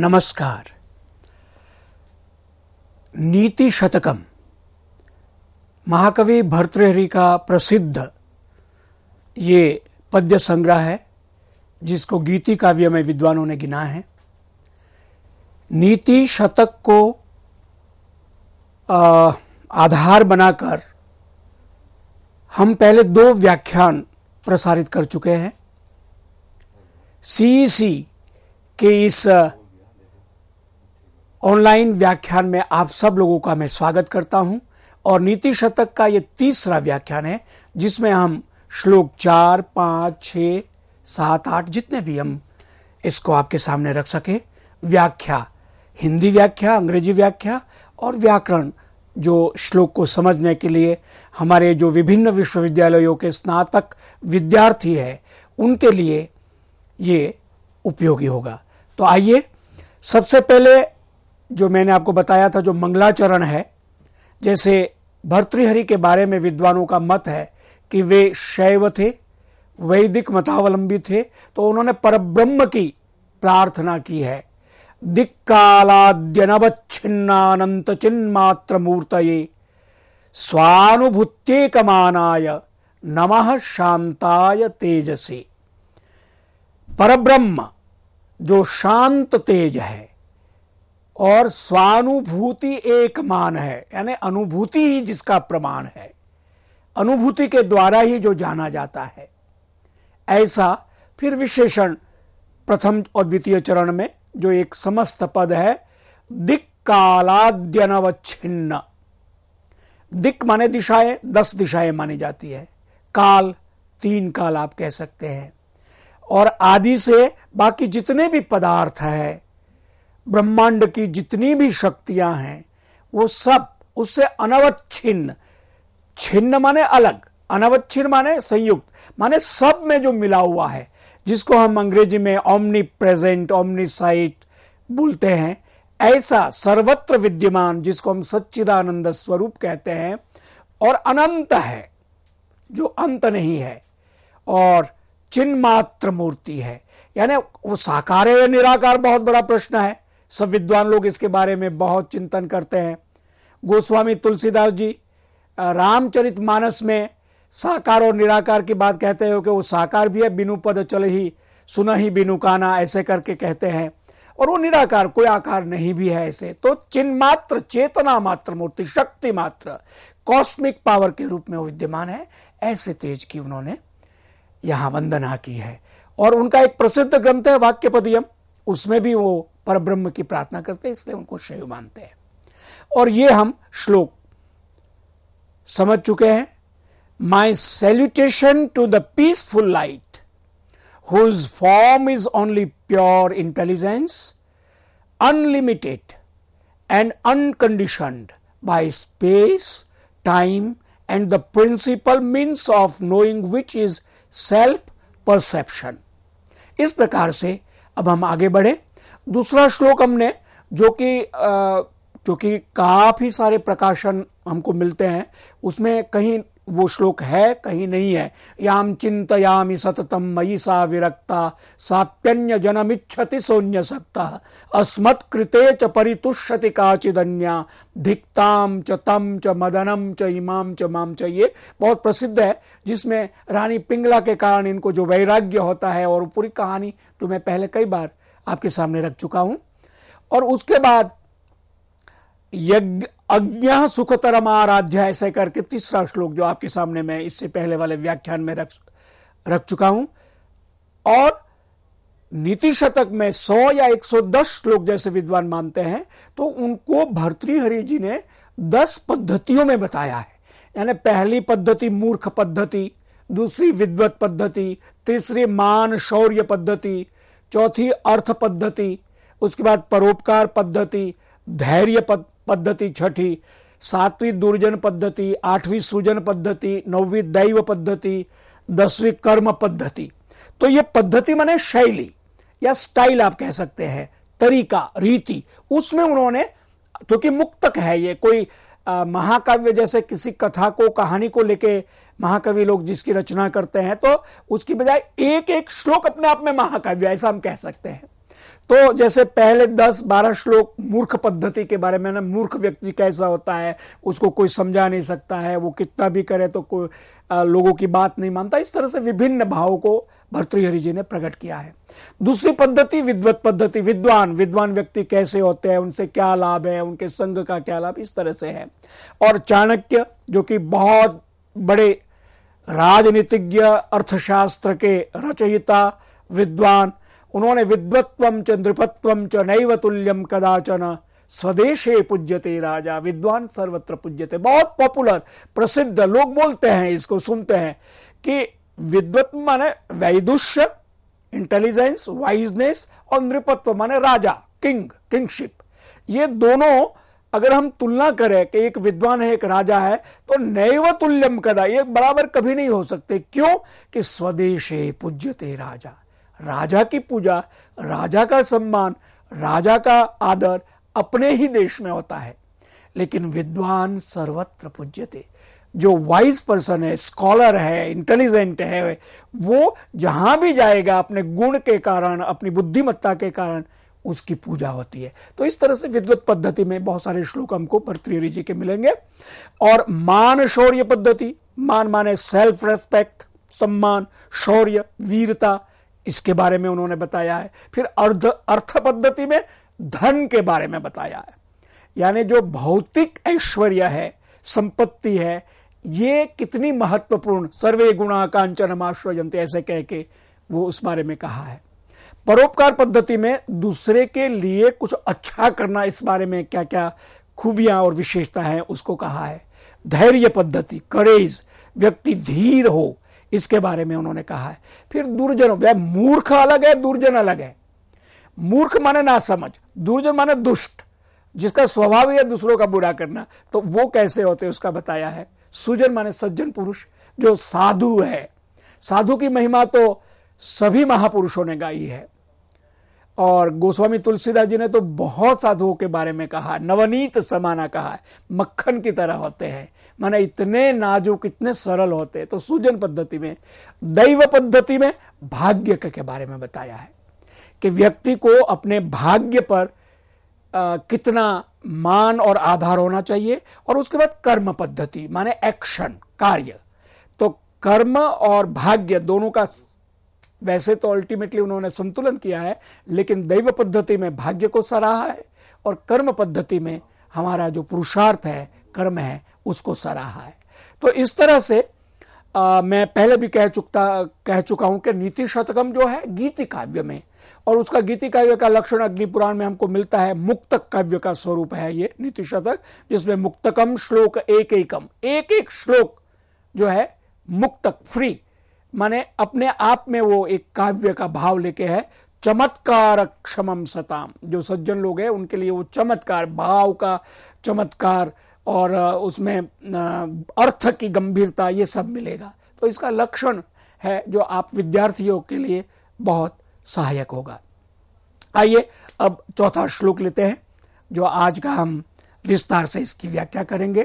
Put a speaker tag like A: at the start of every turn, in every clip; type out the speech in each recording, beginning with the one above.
A: नमस्कार नीति शतकम महाकवि भर्तृहरि का प्रसिद्ध ये पद्य संग्रह है जिसको गीति काव्य में विद्वानों ने गिना है नीति शतक को आ, आधार बनाकर हम पहले दो व्याख्यान प्रसारित कर चुके हैं सीईसी के इस ऑनलाइन व्याख्यान में आप सब लोगों का मैं स्वागत करता हूं और नीति शतक का ये तीसरा व्याख्यान है जिसमें हम श्लोक चार पांच छ सात आठ जितने भी हम इसको आपके सामने रख सके व्याख्या हिंदी व्याख्या अंग्रेजी व्याख्या और व्याकरण जो श्लोक को समझने के लिए हमारे जो विभिन्न विश्वविद्यालयों के स्नातक विद्यार्थी है उनके लिए ये उपयोगी होगा तो आइए सबसे पहले जो मैंने आपको बताया था जो मंगलाचरण है जैसे भर्तृहरि के बारे में विद्वानों का मत है कि वे शैव थे वैदिक मतावलंबी थे तो उन्होंने परब्रह्म की प्रार्थना की है दिक्कालाद्यनवच्छिन्नानंत चिन्मात्र मूर्त स्वानुभूत्ये कमानाय नम शांताय तेजसे परब्रह्म जो शांत तेज है और स्वानुभूति एक मान है यानी अनुभूति ही जिसका प्रमाण है अनुभूति के द्वारा ही जो जाना जाता है ऐसा फिर विशेषण प्रथम और द्वितीय चरण में जो एक समस्त पद है दिक कालाद्यनवच्छिन्न दिक माने दिशाएं दस दिशाएं मानी जाती है काल तीन काल आप कह सकते हैं और आदि से बाकी जितने भी पदार्थ है ब्रह्मांड की जितनी भी शक्तियां हैं वो सब उससे अनवच्छिन्न छिन्न माने अलग अनवच्छिन्न माने संयुक्त माने सब में जो मिला हुआ है जिसको हम अंग्रेजी में ओमनी प्रेजेंट ओमनी साइट बोलते हैं ऐसा सर्वत्र विद्यमान जिसको हम सच्चिदानंद स्वरूप कहते हैं और अनंत है जो अंत नहीं है और चिन्मात्र मूर्ति है यानी वो साकार है या निराकार बहुत बड़ा प्रश्न है सब विद्वान लोग इसके बारे में बहुत चिंतन करते हैं गोस्वामी तुलसीदास जी रामचरित मानस में साकार और निराकार की बात कहते हो कि वो साकार भी है बिनु पद चल ही सुन ही बिनु काना ऐसे करके कहते हैं और वो निराकार कोई आकार नहीं भी है ऐसे तो चिन्ह मात्र चेतना मात्र मूर्ति शक्ति मात्र कॉस्मिक पावर के रूप में वो विद्यमान है ऐसे तेज की उन्होंने यहां वंदना की है और उनका एक प्रसिद्ध ग्रंथ है वाक्य पदियम उसमें भी वो परब्रह्म की प्रार्थना करते हैं इसलिए उनको शैव मानते हैं और ये हम श्लोक समझ चुके हैं my salutation to the peaceful light whose form is only pure intelligence unlimited and unconditioned by space time and the principal means of knowing which is self perception इस प्रकार से अब हम आगे बढ़े दूसरा श्लोक हमने जो कि क्योंकि काफ़ी सारे प्रकाशन हमको मिलते हैं उसमें कहीं वो श्लोक है कहीं नहीं है याम चिंतयामि सततम मई सा विरक्ता साप्यन्य जनमिच्छति सोन्य सकता अस्मत्ते च परितुष्यति काचिदन्या धिक्ताम च तम च मदनम च इमाम च माम च ये बहुत प्रसिद्ध है जिसमें रानी पिंगला के कारण इनको जो वैराग्य होता है और पूरी कहानी तो मैं पहले कई बार आपके सामने रख चुका हूं और उसके बाद यज्ञ अज्ञा सुखतरम आराध्या ऐसे करके तीसरा श्लोक जो आपके सामने मैं इससे पहले वाले व्याख्यान में रख रख चुका हूं और नीति शतक में 100 या 110 श्लोक जैसे विद्वान मानते हैं तो उनको भर्तृहरि जी ने 10 पद्धतियों में बताया है यानी पहली पद्धति मूर्ख पद्धति दूसरी विद्वत पद्धति तीसरी मान शौर्य पद्धति चौथी अर्थ पद्धति उसके बाद परोपकार पद्धति धैर्य पद्धति पद्धति छठी सातवीं दुर्जन पद्धति आठवीं सूजन पद्धति नौवीं दैव पद्धति दसवीं कर्म पद्धति तो ये पद्धति माने शैली या स्टाइल आप कह सकते हैं तरीका रीति उसमें उन्होंने क्योंकि मुक्तक है ये कोई महाकाव्य जैसे किसी कथा को कहानी को लेके महाकवि लोग जिसकी रचना करते हैं तो उसकी बजाय एक एक श्लोक अपने आप में महाकाव्य ऐसा हम कह सकते हैं तो जैसे पहले दस बारह श्लोक मूर्ख पद्धति के बारे में ना मूर्ख व्यक्ति कैसा होता है उसको कोई समझा नहीं सकता है वो कितना भी करे तो कोई लोगों की बात नहीं मानता इस तरह से विभिन्न भावों को भर्तृहरि जी ने प्रकट किया है दूसरी पद्धति विद्वत पद्धति विद्वान विद्वान व्यक्ति कैसे होते हैं उनसे क्या लाभ है उनके संघ का क्या लाभ इस तरह से है और चाणक्य जो कि बहुत बड़े राजनीतिज्ञ अर्थशास्त्र के रचयिता विद्वान उन्होंने विद्वत्व च नृपत्व च नैव तुल्यम कदाचन स्वदेशे पूज्यते राजा विद्वान सर्वत्र पूज्यते बहुत पॉपुलर प्रसिद्ध लोग बोलते हैं इसको सुनते हैं कि विद्वत्व माने वैदुष्य इंटेलिजेंस वाइजनेस और नृपत्व माने राजा किंग किंगशिप ये दोनों अगर हम तुलना करें कि एक विद्वान है एक राजा है तो नैव तुल्यम कदा ये बराबर कभी नहीं हो सकते क्यों कि स्वदेशे पूज्यते राजा राजा की पूजा राजा का सम्मान राजा का आदर अपने ही देश में होता है लेकिन विद्वान सर्वत्र पूज्य थे जो वाइज पर्सन है स्कॉलर है इंटेलिजेंट है वो जहां भी जाएगा अपने गुण के कारण अपनी बुद्धिमत्ता के कारण उसकी पूजा होती है तो इस तरह से विद्वत पद्धति में बहुत सारे श्लोक हमको भर्तृहरि जी के मिलेंगे और मान शौर्य पद्धति मान माने सेल्फ रेस्पेक्ट सम्मान शौर्य वीरता इसके बारे में उन्होंने बताया है फिर अर्ध अर्थ पद्धति में धन के बारे में बताया है यानी जो भौतिक ऐश्वर्य है संपत्ति है ये कितनी महत्वपूर्ण सर्वे गुणा कांचन आश्रयंत ऐसे कह के वो उस बारे में कहा है परोपकार पद्धति में दूसरे के लिए कुछ अच्छा करना इस बारे में क्या क्या खूबियां और विशेषता है उसको कहा है धैर्य पद्धति करेज व्यक्ति धीर हो इसके बारे में उन्होंने कहा है फिर दुर्जन मूर्ख अलग है दुर्जन अलग है मूर्ख माने ना समझ दुर्जन माने दुष्ट जिसका स्वभाव है दूसरों का बुरा करना तो वो कैसे होते उसका बताया है सुजन माने सज्जन पुरुष जो साधु है साधु की महिमा तो सभी महापुरुषों ने गाई है और गोस्वामी तुलसीदास जी ने तो बहुत साधुओं के बारे में कहा नवनीत समाना कहा है मक्खन की तरह होते हैं माने इतने नाजुक इतने सरल होते हैं तो सूजन पद्धति में दैव पद्धति में भाग्य के बारे में बताया है कि व्यक्ति को अपने भाग्य पर आ, कितना मान और आधार होना चाहिए और उसके बाद कर्म पद्धति माने एक्शन कार्य तो कर्म और भाग्य दोनों का वैसे तो अल्टीमेटली उन्होंने संतुलन किया है लेकिन दैव पद्धति में भाग्य को सराहा है और कर्म पद्धति में हमारा जो पुरुषार्थ है कर्म है उसको सराहा है तो इस तरह से आ, मैं पहले भी कह चुकता कह चुका हूं कि नीति शतकम जो है गीति काव्य में और उसका गीति काव्य का लक्षण अग्निपुराण में हमको मिलता है मुक्तक काव्य का स्वरूप है ये नीति शतक जिसमें मुक्तकम श्लोक एक एकम एक एक श्लोक जो है मुक्तक फ्री माने अपने आप में वो एक काव्य का भाव लेके है चमत्कार क्षमम सताम जो सज्जन लोग हैं उनके लिए वो चमत्कार भाव का चमत्कार और उसमें अर्थ की गंभीरता ये सब मिलेगा तो इसका लक्षण है जो आप विद्यार्थियों के लिए बहुत सहायक होगा आइए अब चौथा श्लोक लेते हैं जो आज का हम विस्तार से इसकी व्याख्या करेंगे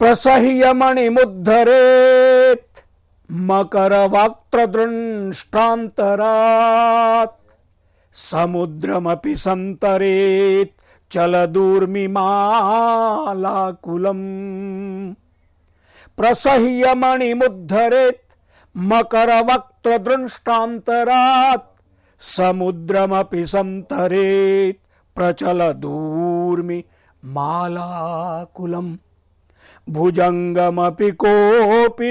A: प्रसह्य मुद्धरे मकर समुद्रमपि सन्तरेत् चलदूर्मिमालाकुलम् दूर्मि मालाकुलम् प्रसह्य मणिमुद्धरेत् समुद्रमपि सन्तरेत् प्रचलदूर्मि मालाकुलम् भुजङ्गमपि कोपि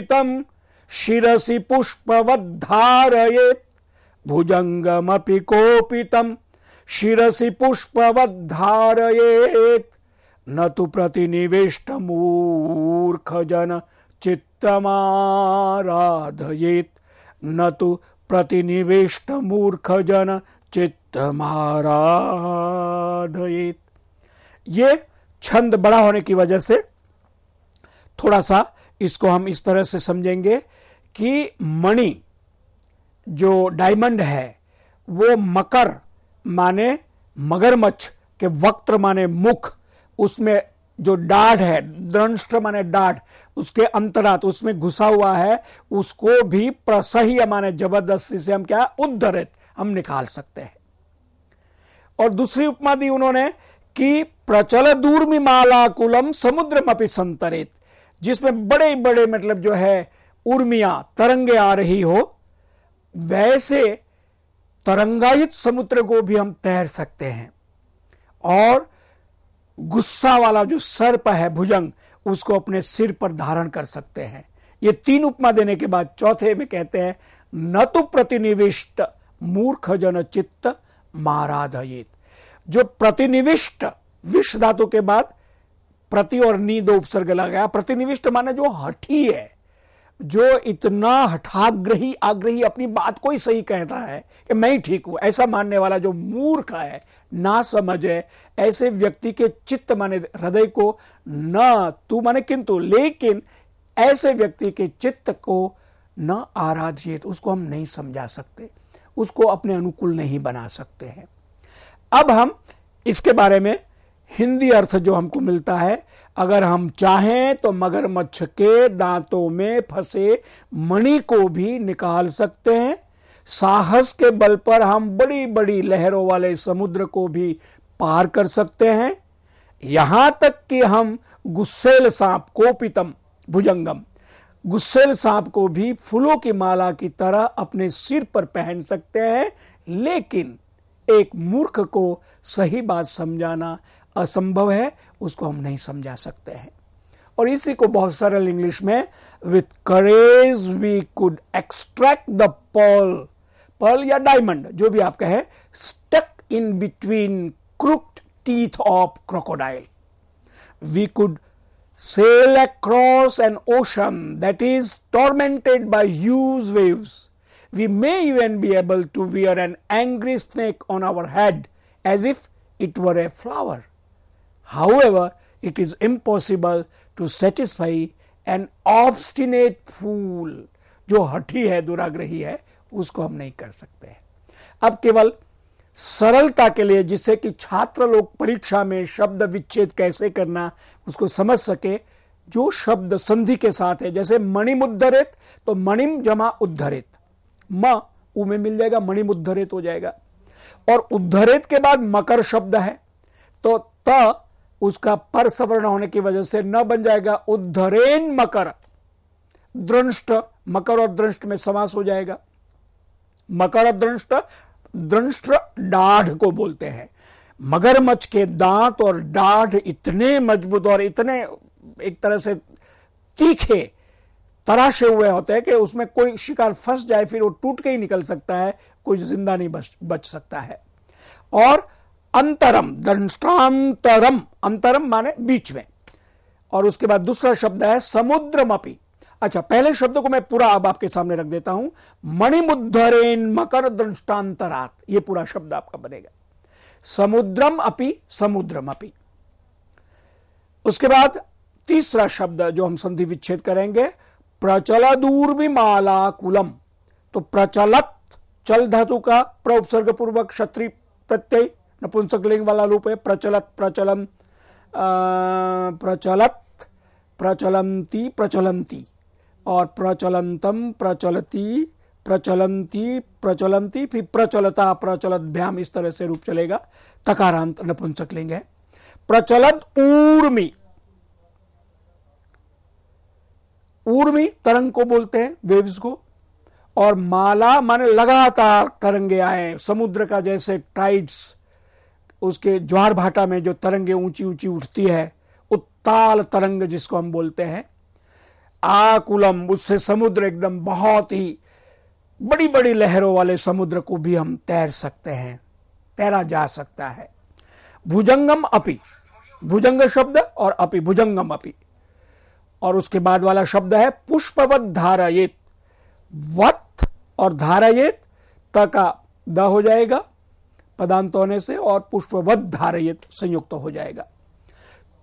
A: शिरसि पुष्पवद्धारयेत् भुजङ्गमपि कोपितम् शिरसि पुष्पवद्धारयेत् न तु प्रतिनिविष्टमूर्खजन चित्तमाराधयेत् न तु प्रतिनिविष्टमूर्खजन चित्तमाराधयेत् ये छंद बड़ा होने की वजह से थोड़ा सा इसको हम इस तरह से समझेंगे कि मणि जो डायमंड है वो मकर माने मगरमच्छ के वक्त्र माने मुख उसमें जो डाढ़ है दृष्ट माने डाढ़ उसके अंतरात उसमें घुसा हुआ है उसको भी प्रसह्य माने जबरदस्ती से हम क्या उद्धरित हम निकाल सकते हैं और दूसरी उपमा दी उन्होंने कि प्रचल दूर्मी माला कुलम समुद्रम संतरित जिसमें बड़े बड़े मतलब जो है उर्मिया तरंगे आ रही हो वैसे तरंगायित समुद्र को भी हम तैर सकते हैं और गुस्सा वाला जो सर्प है भुजंग उसको अपने सिर पर धारण कर सकते हैं ये तीन उपमा देने के बाद चौथे में कहते हैं न तो प्रतिनिविष्ट मूर्ख जन चित्त माराधयित जो प्रतिनिविष्ट विष धातु के बाद प्रति और नी दो उपसर्ग लगाया प्रतिनिविष्ट माने जो हठी है जो इतना हठाग्रही आग्रही अपनी बात को ही सही कहता है कि मैं ही ठीक हूं ऐसा मानने वाला जो मूर्ख है ना समझ है ऐसे व्यक्ति के चित्त माने हृदय को न तू माने किंतु लेकिन ऐसे व्यक्ति के चित्त को न आराध्य तो उसको हम नहीं समझा सकते उसको अपने अनुकूल नहीं बना सकते हैं अब हम इसके बारे में हिंदी अर्थ जो हमको मिलता है अगर हम चाहें तो मगरमच्छ के दांतों में फंसे मणि को भी निकाल सकते हैं साहस के बल पर हम बड़ी बड़ी लहरों वाले समुद्र को भी पार कर सकते हैं यहां तक कि हम गुस्सेल सांप को पितम भुजंगम गुस्सेल सांप को भी फूलों की माला की तरह अपने सिर पर पहन सकते हैं लेकिन एक मूर्ख को सही बात समझाना असंभव है उसको हम नहीं समझा सकते हैं और इसी को बहुत सरल इंग्लिश में with courage we could extract the pearl pearl या डायमंड जो भी आप कहें stuck in between crooked teeth of crocodile we could sail across an ocean that is tormented by huge waves we may you an be able to wear an angry snake on our head as if it were a flower However, it is impossible to satisfy an obstinate fool जो हठी है दुराग्रही है उसको हम नहीं कर सकते हैं अब केवल सरलता के लिए जिससे कि छात्र लोग परीक्षा में शब्द विच्छेद कैसे करना उसको समझ सके जो शब्द संधि के साथ है जैसे मणिमुद्धरित तो मणिम जमा उद्धरित म उ में मिल जाएगा मणिम उद्धरित हो जाएगा और उद्धरित के बाद मकर शब्द है तो त उसका पर सवर्ण होने की वजह से न बन जाएगा उद्धरेन मकर दृष्ट मकर और दृष्ट में समास हो जाएगा मकर दृष्ट दृष्ट डाढ़ को बोलते हैं मगरमच्छ के दांत और डाढ़ इतने मजबूत और इतने एक तरह से तीखे तराशे हुए होते हैं कि उसमें कोई शिकार फंस जाए फिर वो टूट के ही निकल सकता है कोई जिंदा नहीं बच बच सकता है और अंतरम दंष्टांतरम अंतरम माने बीच में और उसके बाद दूसरा शब्द है समुद्रमपी अच्छा पहले शब्द को मैं पूरा अब आपके सामने रख देता हूं मणिमुद्धरेन मकर दृष्टांतरात यह पूरा शब्द आपका बनेगा समुद्रम अपि समुद्रम अपि उसके बाद तीसरा शब्द जो हम संधि विच्छेद करेंगे प्रचल माला कुलम तो प्रचलत चल धातु का प्रोपसर्ग पूर्वक क्षत्रिय प्रत्यय नपुंसक लिंग वाला रूप है प्रचलत प्रचलम प्रचलत प्रचलंती प्रचलंती और प्रचलंतम प्रचलती प्रचलंती प्रचलंती फिर प्रचलता प्रचलत भ्याम इस तरह से रूप चलेगा तकारांत नपुंसक लिंग है प्रचलत ऊर्मी ऊर्मी तरंग को बोलते हैं वेव्स को और माला माने लगातार तरंगे आए समुद्र का जैसे टाइड्स उसके ज्वार भाटा में जो तरंगे ऊंची ऊंची उठती है उत्ताल तरंग जिसको हम बोलते हैं आकुलम उससे समुद्र एकदम बहुत ही बड़ी बड़ी लहरों वाले समुद्र को भी हम तैर सकते हैं तैरा जा सकता है भुजंगम अपि भुजंग शब्द और अपि भुजंगम अपि और उसके बाद वाला शब्द है पुष्पवत धारायेत वत और धारायेत त का द हो जाएगा पदांत होने से और पुष्पवत धारयित संयुक्त तो हो जाएगा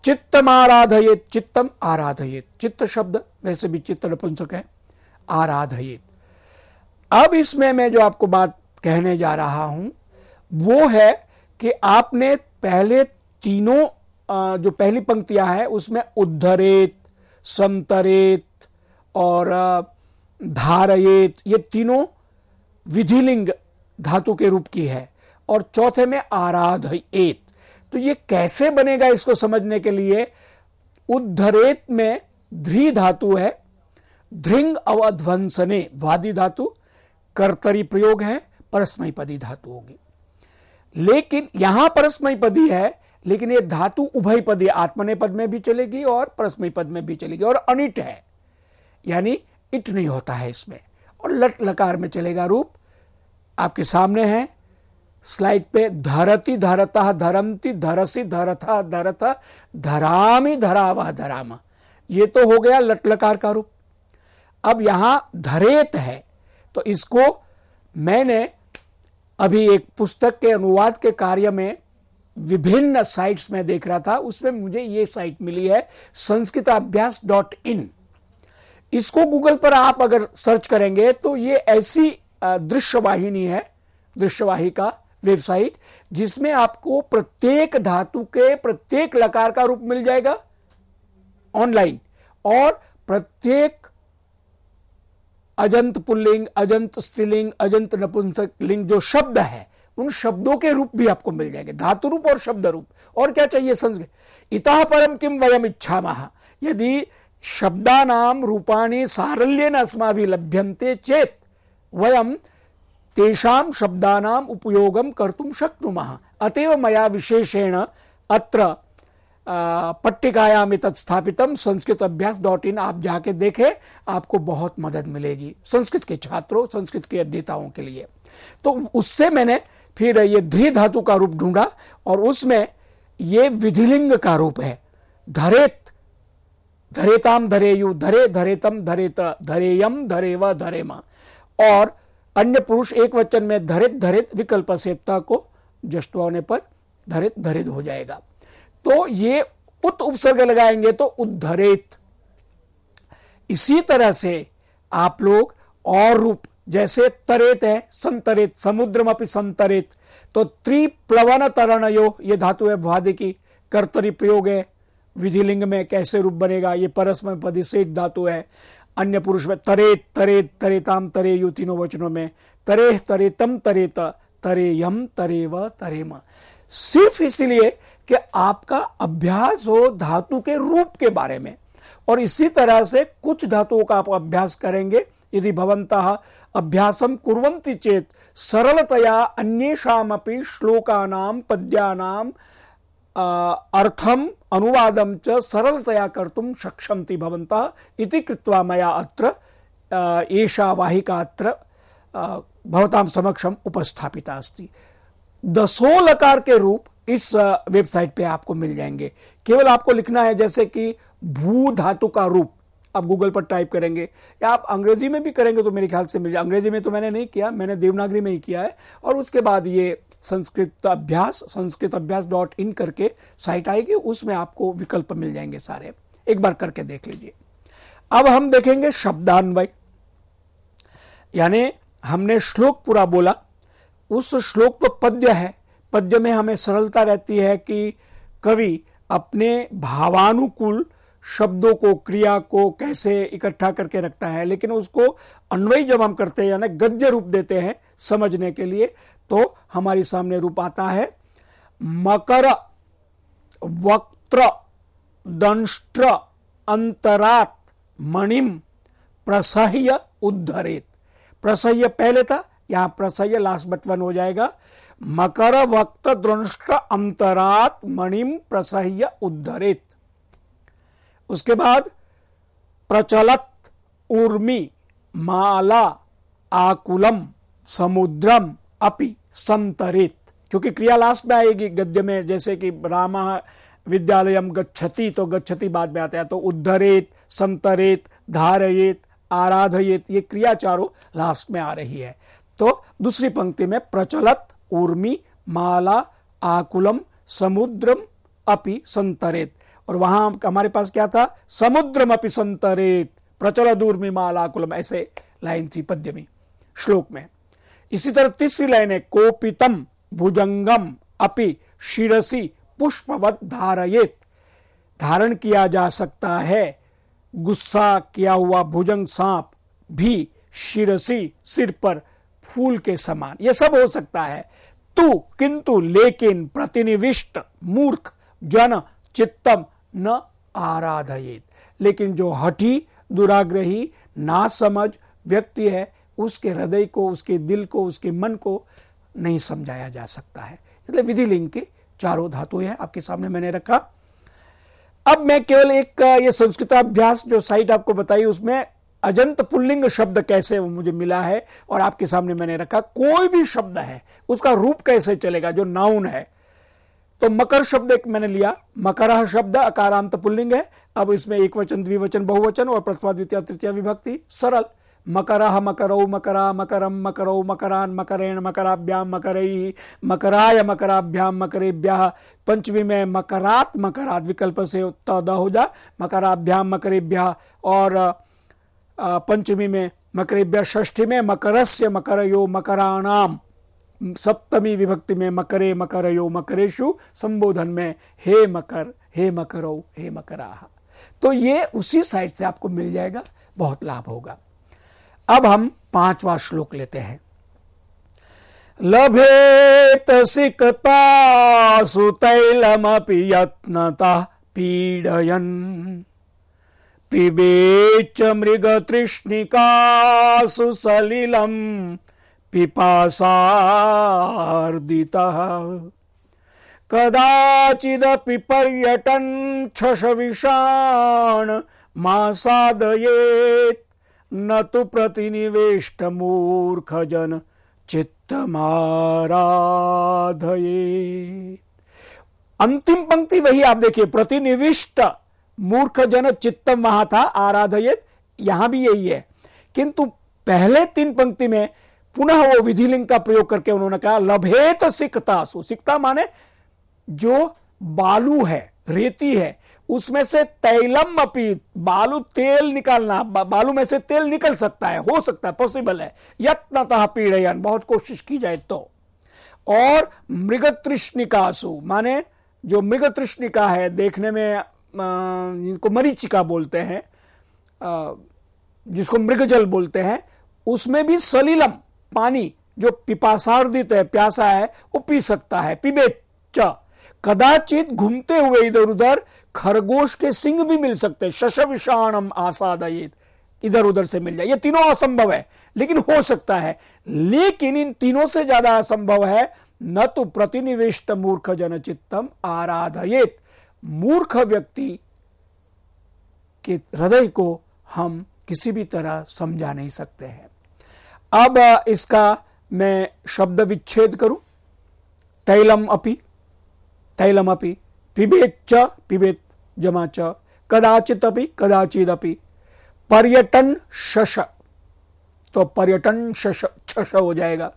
A: चित्तम आराधयित चित्तम आराधयित चित्त शब्द वैसे भी चित्त नपुंसक है आराधयित अब इसमें मैं जो आपको बात कहने जा रहा हूं वो है कि आपने पहले तीनों जो पहली पंक्तियां हैं उसमें उद्धरेत संतरेत और धारयेत ये तीनों विधिलिंग धातु के रूप की है और चौथे में आराध एत तो ये कैसे बनेगा इसको समझने के लिए उद्धरेत में ध्री धातु है ध्रिंग अवध्वंसने वादी धातु कर्तरी प्रयोग है परस्मयपदी धातु होगी लेकिन यहां परस्मयपदी है लेकिन ये धातु उभयपदी पद में भी चलेगी और परस्मय पद में भी चलेगी और अनिट है यानी इट नहीं होता है इसमें और लट लकार में चलेगा रूप आपके सामने है स्लाइड पे धरती धरता धरमती धरसी धरथा धरथ धरामी धरावा धरामा ये तो हो गया लटलकार का रूप अब यहां धरेत है तो इसको मैंने अभी एक पुस्तक के अनुवाद के कार्य में विभिन्न साइट्स में देख रहा था उसमें मुझे ये साइट मिली है संस्कृत अभ्यास डॉट इन इसको गूगल पर आप अगर सर्च करेंगे तो ये ऐसी दृश्यवाहिनी है दृश्यवाही का वेबसाइट जिसमें आपको प्रत्येक धातु के प्रत्येक लकार का रूप मिल जाएगा ऑनलाइन और प्रत्येक अजंत पुल्लिंग अजंत स्त्रीलिंग अजंत नपुंसक लिंग जो शब्द है उन शब्दों के रूप भी आपको मिल जाएंगे धातु रूप और शब्द रूप और क्या चाहिए संस्कृत इतः परम किम वयम इच्छा यदि नाम रूपाणी न अस्मा भी लभ्यंते चेत वयम तेषां शब्दानाम् उपयोगं कर्तुं शक्नुमः अतएव मया विशेषेण अत्र पट्टिकायाम तत् स्थापितम संस्कृत अभ्यास डॉट इन आप जाके देखें आपको बहुत मदद मिलेगी संस्कृत के छात्रों संस्कृत के अध्येताओं के लिए तो उससे मैंने फिर ये ध्री धातु का रूप ढूंढा और उसमें ये विधिलिंग का रूप है धरेत धरेताम धरेयु धरे धरेतम धरेत धरेयम धरेव धरेम और अन्य पुरुष एक वचन में धरित धरित विकल्प सेवता को जस्ट होने पर धरित धरित हो जाएगा तो ये उत उपसर्ग लगाएंगे तो उद्धरित इसी तरह से आप लोग और रूप जैसे तरेत है संतरित समुद्रम अपनी संतरित तो त्रिप्लवन तरण यो ये धातु है भ्वादि की कर्तरी प्रयोग है विधिलिंग में कैसे रूप बनेगा ये परस्मय पदिशेष धातु है अन्य पुरुष में तरे तरे तरेताम तरे यु तीनों वचनों में तरे तरे तम तरेत तरे यम तरे व म सिर्फ इसलिए कि आपका अभ्यास हो धातु के रूप के बारे में और इसी तरह से कुछ धातुओं का आप अभ्यास करेंगे यदि भवंता अभ्यासम कुरंती चेत सरलतया नाम पद्या नाम अर्थम अनुवादम च सरलतया कर्तुं शक्षन्ति भवन्तः इति कृत्वा मया अत्र एषा वाहिका अत्र भवतां समक्षम उपस्थापिता अस्ति द सोल आकार के रूप इस वेबसाइट पे आपको मिल जाएंगे केवल आपको लिखना है जैसे कि भू धातु का रूप आप गूगल पर टाइप करेंगे या आप अंग्रेजी में भी करेंगे तो मेरे ख्याल से मिल जाए अंग्रेजी में तो मैंने नहीं किया मैंने देवनागरी में ही किया है और उसके बाद ये संस्कृत अभ्यास संस्कृत अभ्यास डॉट इन करके साइट आएगी उसमें आपको विकल्प मिल जाएंगे सारे एक बार करके देख लीजिए अब हम देखेंगे शब्दान्वय यानी हमने श्लोक पूरा बोला उस श्लोक को पद्य है पद्य में हमें सरलता रहती है कि कवि अपने भावानुकूल शब्दों को क्रिया को कैसे इकट्ठा करके रखता है लेकिन उसको अन्वय जब हम करते हैं यानी गद्य रूप देते हैं समझने के लिए तो हमारे सामने रूप आता है मकर वक्त्र दंष्ट्र अंतरात मणिम प्रसह्य उद्धरेत प्रसह्य पहले था यहां प्रसह्य लास्ट बटवन हो जाएगा मकर वक्त दृष्ट अंतरात मणिम प्रसह्य उद्धरित उसके बाद प्रचलत उर्मी माला आकुलम समुद्रम अपि संतरित क्योंकि क्रिया लास्ट में आएगी गद्य में जैसे कि राम विद्यालय गच्छति तो गच्छति बाद में आता है तो उद्धरित संतरित धारयित आराधयित ये क्रिया चारों लास्ट में आ रही है तो दूसरी पंक्ति में प्रचलत उर्मी माला आकुलम समुद्रम अपि संतरित और वहां हमारे पास क्या था समुद्रम अपि संतरित प्रचलत उर्मी माला आकुलम ऐसे लाइन थी पद्य में श्लोक में इसी तरह तीसरी लाइन है कोपितम भुजंगम अपि शिरसी पुष्पवत धारयेत धारण किया जा सकता है गुस्सा किया हुआ भुजंग सांप भी शिरसी सिर पर फूल के समान यह सब हो सकता है तू किंतु लेकिन प्रतिनिविष्ट मूर्ख जन चित्तम न आराधयेत लेकिन जो हठी दुराग्रही ना समझ व्यक्ति है उसके हृदय को उसके दिल को उसके मन को नहीं समझाया जा सकता है इसलिए विधि लिंग के चारों धातु है आपके सामने मैंने रखा अब मैं केवल एक ये संस्कृताभ्यास जो साइट आपको बताई उसमें अजंत पुल्लिंग शब्द कैसे मुझे मिला है और आपके सामने मैंने रखा कोई भी शब्द है उसका रूप कैसे चलेगा जो नाउन है तो मकर शब्द एक मैंने लिया मकर शब्द अकारांत पुल्लिंग है अब इसमें एक वचन द्विवचन बहुवचन और प्रथमा द्वितीय तृतीय विभक्ति सरल मकर मकरौ मकरा मकर मकरौ मकरान मकरेण मकराभ्यां मकर मकराय मकराभ्यां मकरेभ्यः पंचमी में मकरात मकरात विकल्प से हो जा मकराभ्याम मकरेभ्यः और पंचमी में मकरेभ्य षष्ठी में मकरस्य मकरयो मकराणाम सप्तमी विभक्ति में मकरे मकरयो मकरेशु संबोधन में हे मकर हे मकरो हे मकराह तो ये उसी साइड से आपको मिल जाएगा बहुत लाभ होगा अब हम पांचवा श्लोक लेते हैं लभेत तिकता सुतैलम यत्नता पीड़यन पिबेच मृगतृष्णिका सुसलिलम् कदाचिद पर्यटन पर्यटन् विषाण मासादयेत् न तो प्रतिनिवेष्ट मूर्ख जन चित्तमाराधये अंतिम पंक्ति वही आप देखिए प्रतिनिविष्ट मूर्ख जन चित्तम वहां था आराधयत यहां भी यही है किंतु पहले तीन पंक्ति में पुनः वो विधिलिंग का प्रयोग करके उन्होंने कहा लभेत सिकता सो सिकता माने जो बालू है रेती है उसमें से तैलम अपी बालू तेल निकालना बा, बालू में से तेल निकल सकता है हो सकता है पॉसिबल है यत्न यत्नतः पीड़यन बहुत कोशिश की जाए तो और मृग तृष्णिकासु माने जो मृग तृष्णिका है देखने में जिनको मरीचिका बोलते हैं जिसको मृगजल बोलते हैं उसमें भी सलीलम पानी जो पिपासार्दित है प्यासा है वो पी सकता है पिबे च कदाचित घूमते हुए इधर उधर खरगोश के सिंह भी मिल सकते हैं शश विषाणम आसादयित इधर उधर से मिल जाए ये तीनों असंभव है लेकिन हो सकता है लेकिन इन तीनों से ज्यादा असंभव है न तो प्रतिनिविष्ट मूर्ख जन चित्तम आराधयित मूर्ख व्यक्ति के हृदय को हम किसी भी तरह समझा नहीं सकते हैं अब इसका मैं शब्द विच्छेद करूं तैलम अपि तैलम अपि पिबेत च पिबेत जमा च कदाचित अपि अपि पर्यटन शश तो पर्यटन शश छश हो जाएगा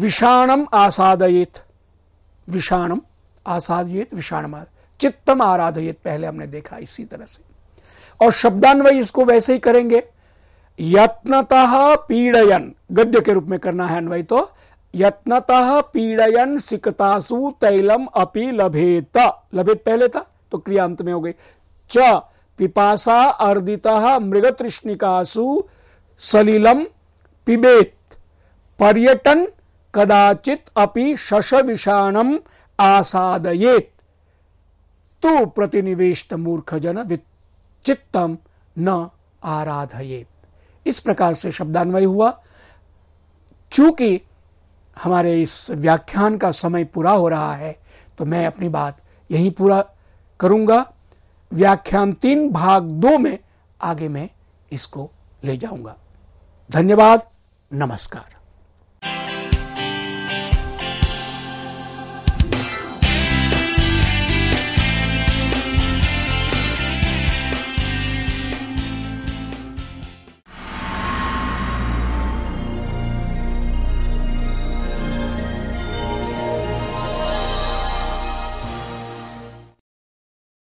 A: विषाणम आसादयित विषाणम आसादयित विषाणम चित्तम आराधयित पहले हमने देखा इसी तरह से और शब्दान्वय इसको वैसे ही करेंगे यत्नतः पीड़यन गद्य के रूप में करना है अन्वय तो यत्नतः पीड़यन सिकतासु तैलम अपि लभेत लभेत पहले था तो क्रिया अंत में हो गई च पिपासा अर्दिता मृग तृष्णिकासु सलिलम पिबेत पर्यटन कदाचित अपि शश विषाणम आसादयेत तो प्रतिनिवेश मूर्ख जन चित्तम न आराधयेत इस प्रकार से शब्दान्वय हुआ चूंकि हमारे इस व्याख्यान का समय पूरा हो रहा है तो मैं अपनी बात यहीं पूरा करूंगा व्याख्यान तीन भाग दो में आगे मैं इसको ले जाऊंगा धन्यवाद नमस्कार